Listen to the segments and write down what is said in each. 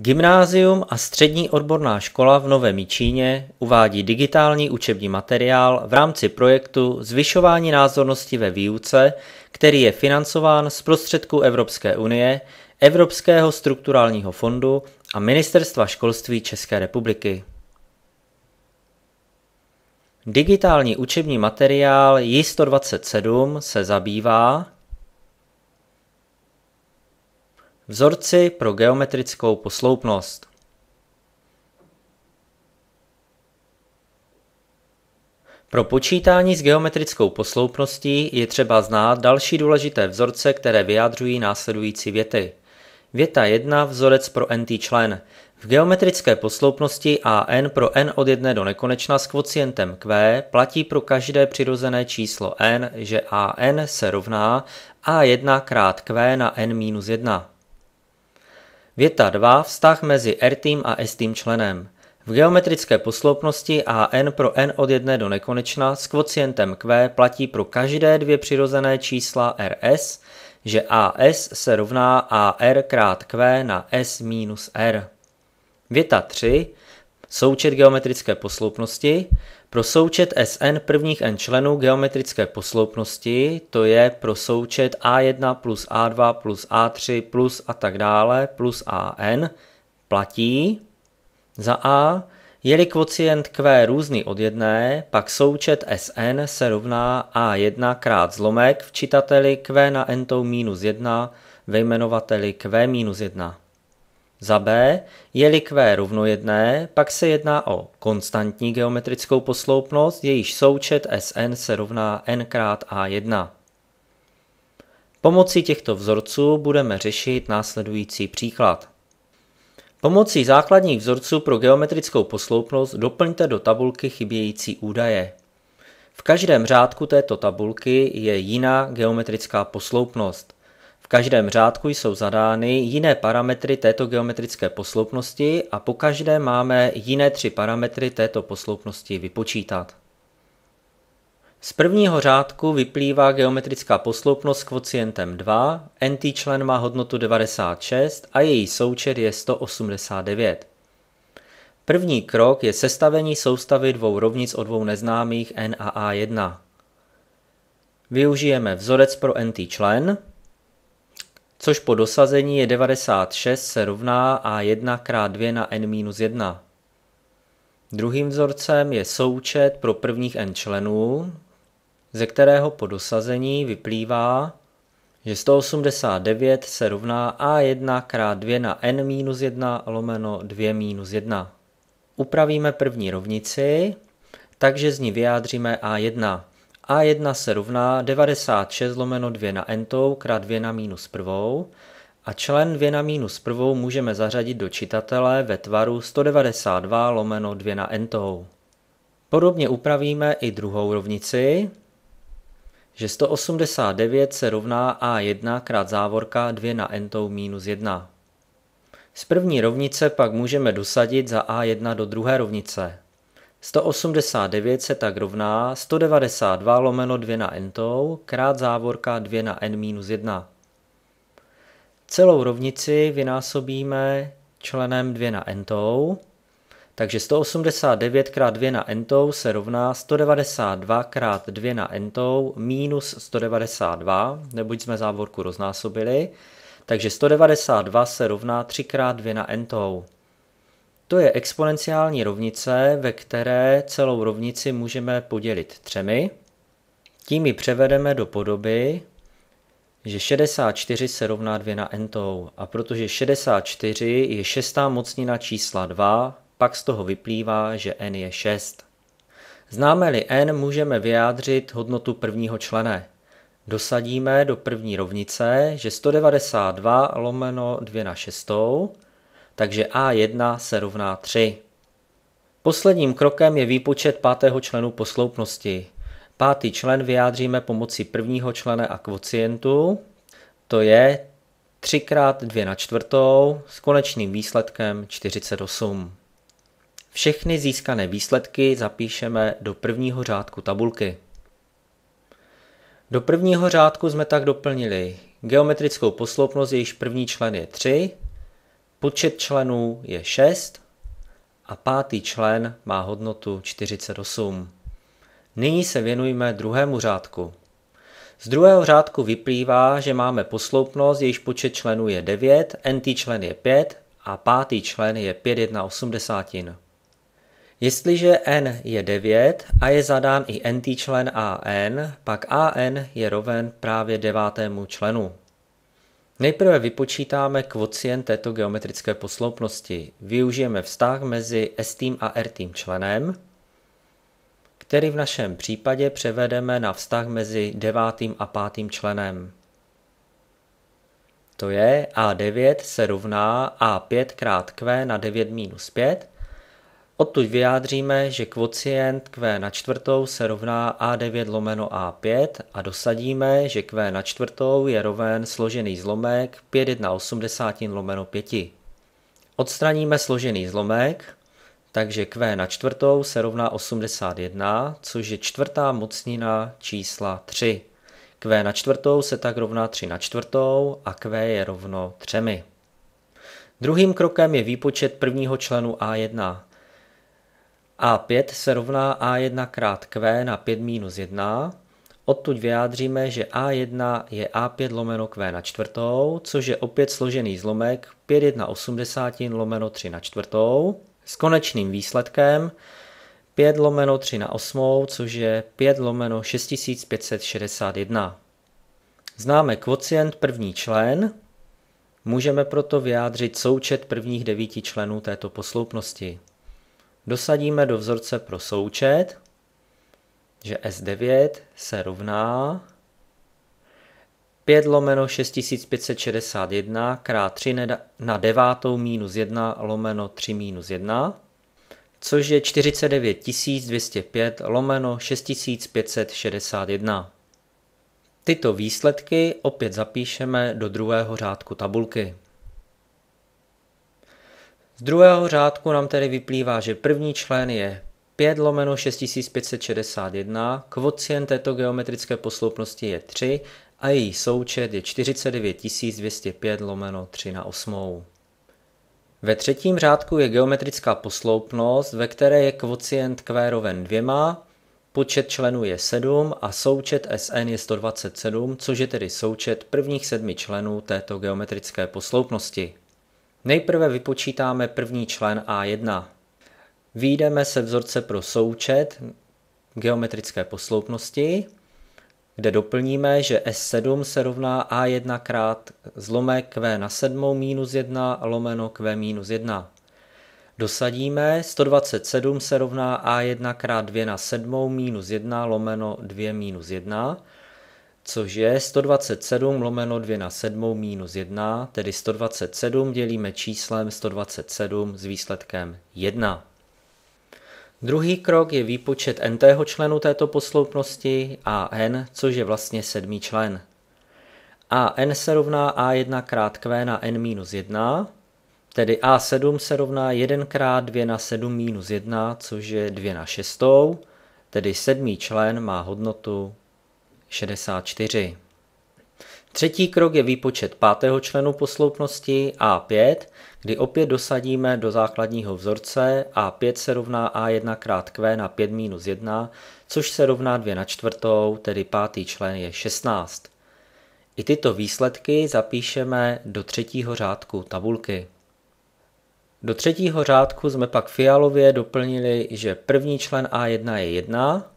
Gymnázium a střední odborná škola v Novém Číně uvádí digitální učební materiál v rámci projektu Zvyšování názornosti ve výuce, který je financován z prostředků Evropské unie, Evropského strukturálního fondu a Ministerstva školství České republiky. Digitální učební materiál j 127 se zabývá Vzorci pro geometrickou posloupnost. Pro počítání s geometrickou posloupností je třeba znát další důležité vzorce, které vyjádřují následující věty. Věta 1 vzorec pro nt člen. V geometrické posloupnosti a n pro n od 1 do nekonečna s kvocientem q platí pro každé přirozené číslo n, že a n se rovná a1 krát q na n minus 1. Věta 2. Vztah mezi R-tým a S-tým členem. V geometrické posloupnosti a n pro n od 1 do nekonečna s kvocientem q platí pro každé dvě přirozené čísla rs, že as se rovná ar krát q na s minus r. Věta 3. Součet geometrické posloupnosti. Pro součet Sn prvních n členů geometrické posloupnosti, to je pro součet A1 plus A2 plus A3 plus a tak dále plus An, platí za A, je-li kvocient Q různý od jedné, pak součet Sn se rovná A1 krát zlomek v čitateli Q na n minus 1 ve jmenovateli Q minus 1. Za b je Q rovno jedné, pak se jedná o konstantní geometrickou posloupnost, jejíž součet Sn se rovná n krát a1. Pomocí těchto vzorců budeme řešit následující příklad. Pomocí základních vzorců pro geometrickou posloupnost doplňte do tabulky chybějící údaje. V každém řádku této tabulky je jiná geometrická posloupnost každém řádku jsou zadány jiné parametry této geometrické posloupnosti a po každé máme jiné tři parametry této posloupnosti vypočítat. Z prvního řádku vyplývá geometrická posloupnost s kvocientem 2, NT člen má hodnotu 96 a její součet je 189. První krok je sestavení soustavy dvou rovnic o dvou neznámých n a a1. Využijeme vzorec pro NT člen, což po dosazení je 96 se rovná a 1 krát 2 na n-1. minus Druhým vzorcem je součet pro prvních n členů, ze kterého po dosazení vyplývá, že 189 se rovná a1 krát 2 na n-1 minus lomeno 2 minus 1. Upravíme první rovnici, takže z ní vyjádříme a1. A1 se rovná 96 lomeno 2 na entou krát 2 na minus prvou a člen 2 na minus prvou můžeme zařadit do čitatele ve tvaru 192 lomeno 2 na entou. Podobně upravíme i druhou rovnici, že 189 se rovná A1 krát závorka 2 na entou minus 1. Z první rovnice pak můžeme dosadit za A1 do druhé rovnice. 189 se tak rovná 192 lomeno 2 na n krát závorka 2 na n minus 1. Celou rovnici vynásobíme členem 2 na n takže 189 krát 2 na n se rovná 192 krát 2 na n minus 192, neboť jsme závorku roznásobili, takže 192 se rovná 3 krát 2 na n. To je exponenciální rovnice, ve které celou rovnici můžeme podělit třemi. Tím ji převedeme do podoby, že 64 se rovná 2 na n tou. A protože 64 je šestá mocnina čísla 2, pak z toho vyplývá, že n je 6. Známe-li n, můžeme vyjádřit hodnotu prvního člene. Dosadíme do první rovnice, že 192 lomeno 2 na 6 takže A1 se rovná 3. Posledním krokem je výpočet pátého členu posloupnosti. Pátý člen vyjádříme pomocí prvního člena a kvocientu, to je 3 x 2 na čtvrtou s konečným výsledkem 48. Všechny získané výsledky zapíšeme do prvního řádku tabulky. Do prvního řádku jsme tak doplnili geometrickou posloupnost, jejíž první člen je 3, Počet členů je 6 a pátý člen má hodnotu 48. Nyní se věnujme druhému řádku. Z druhého řádku vyplývá, že máme posloupnost, jejíž počet členů je 9, NT člen je 5 a pátý člen je 5,180. Jestliže n je 9 a je zadán i nt člen an, pak an je roven právě devátému členu. Nejprve vypočítáme kvocient této geometrické posloupnosti. Využijeme vztah mezi S tým a R tým členem, který v našem případě převedeme na vztah mezi devátým a pátým členem. To je A9 se rovná A5 krát Q na 9 minus 5, Odtud vyjádříme, že kvocient Q na čtvrtou se rovná A9 lomeno A5 a dosadíme, že Q na čtvrtou je roven složený zlomek 5 na 80 lomeno 5. Odstraníme složený zlomek, takže Q na čtvrtou se rovná 81, což je čtvrtá mocnina čísla 3. Q na čtvrtou se tak rovná 3 na čtvrtou a Q je rovno 3. Druhým krokem je výpočet prvního členu A1. A5 se rovná A1 krát Q na 5 minus 1. Odtud vyjádříme, že A1 je A5 lomeno Q na čtvrtou, což je opět složený zlomek 5 80 lomeno 3 na čtvrtou s konečným výsledkem 5 lomeno 3 na 8, což je 5 lomeno 6561. Známe kvocient první člen, můžeme proto vyjádřit součet prvních devíti členů této posloupnosti dosadíme do vzorce pro součet, že S9 se rovná 5 lomeno 6561 krát 3 na 9 minus 1 lomeno 3 minus 1, což je 49 205 lomeno 6561. Tyto výsledky opět zapíšeme do druhého řádku tabulky. Z druhého řádku nám tedy vyplývá, že první člen je 5 lomeno 6561, kvocient této geometrické posloupnosti je 3 a její součet je 49205 lomeno 3 na 8. Ve třetím řádku je geometrická posloupnost, ve které je kvocient q roven 2, počet členů je 7 a součet Sn je 127, což je tedy součet prvních sedmi členů této geometrické posloupnosti. Nejprve vypočítáme první člen A1. Výjdeme se vzorce pro součet geometrické posloupnosti, kde doplníme, že S7 se rovná A1 krát zlomek Q na 7 minus 1 lomeno Q minus 1. Dosadíme 127 se rovná A1 krát 2 na 7 minus 1 lomeno 2 minus 1 což je 127 lomeno 2 na 7 minus 1, tedy 127 dělíme číslem 127 s výsledkem 1. Druhý krok je výpočet nt členu této posloupnosti a n, což je vlastně sedmý člen. a n se rovná a1 krát q na n minus 1, tedy a7 se rovná 1 krát 2 na 7 minus 1, což je 2 na 6, tedy sedmý člen má hodnotu 64. Třetí krok je výpočet pátého členu posloupnosti A5, kdy opět dosadíme do základního vzorce A5 se rovná A1 krát Q na 5 minus 1, což se rovná 2 na čtvrtou, tedy pátý člen je 16. I tyto výsledky zapíšeme do třetího řádku tabulky. Do třetího řádku jsme pak fialově doplnili, že první člen A1 je 1,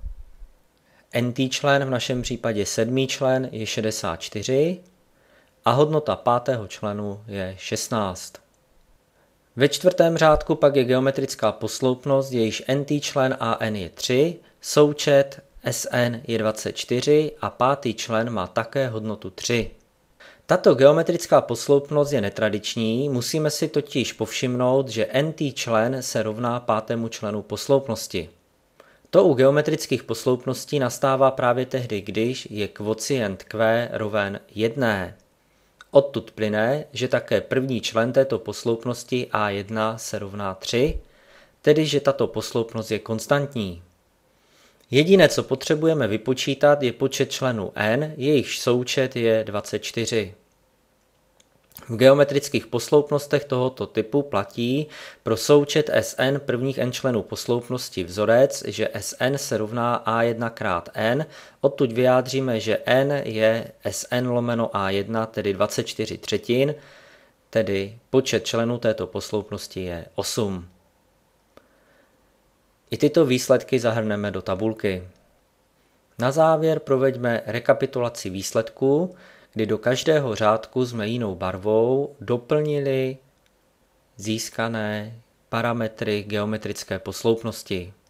NT člen, v našem případě sedmý člen, je 64 a hodnota pátého členu je 16. Ve čtvrtém řádku pak je geometrická posloupnost, jejíž NT člen a N je 3, součet SN je 24 a pátý člen má také hodnotu 3. Tato geometrická posloupnost je netradiční, musíme si totiž povšimnout, že NT člen se rovná pátému členu posloupnosti. To u geometrických posloupností nastává právě tehdy, když je kvocient Q roven 1. Odtud plyne, že také první člen této posloupnosti A1 se rovná 3, tedy že tato posloupnost je konstantní. Jediné, co potřebujeme vypočítat, je počet členů n, jejichž součet je 24. V geometrických posloupnostech tohoto typu platí pro součet Sn prvních n členů posloupnosti vzorec, že Sn se rovná A1 krát n, odtud vyjádříme, že n je Sn lomeno A1, tedy 24 třetin, tedy počet členů této posloupnosti je 8. I tyto výsledky zahrneme do tabulky. Na závěr proveďme rekapitulaci výsledků, kdy do každého řádku jsme jinou barvou doplnili získané parametry geometrické posloupnosti.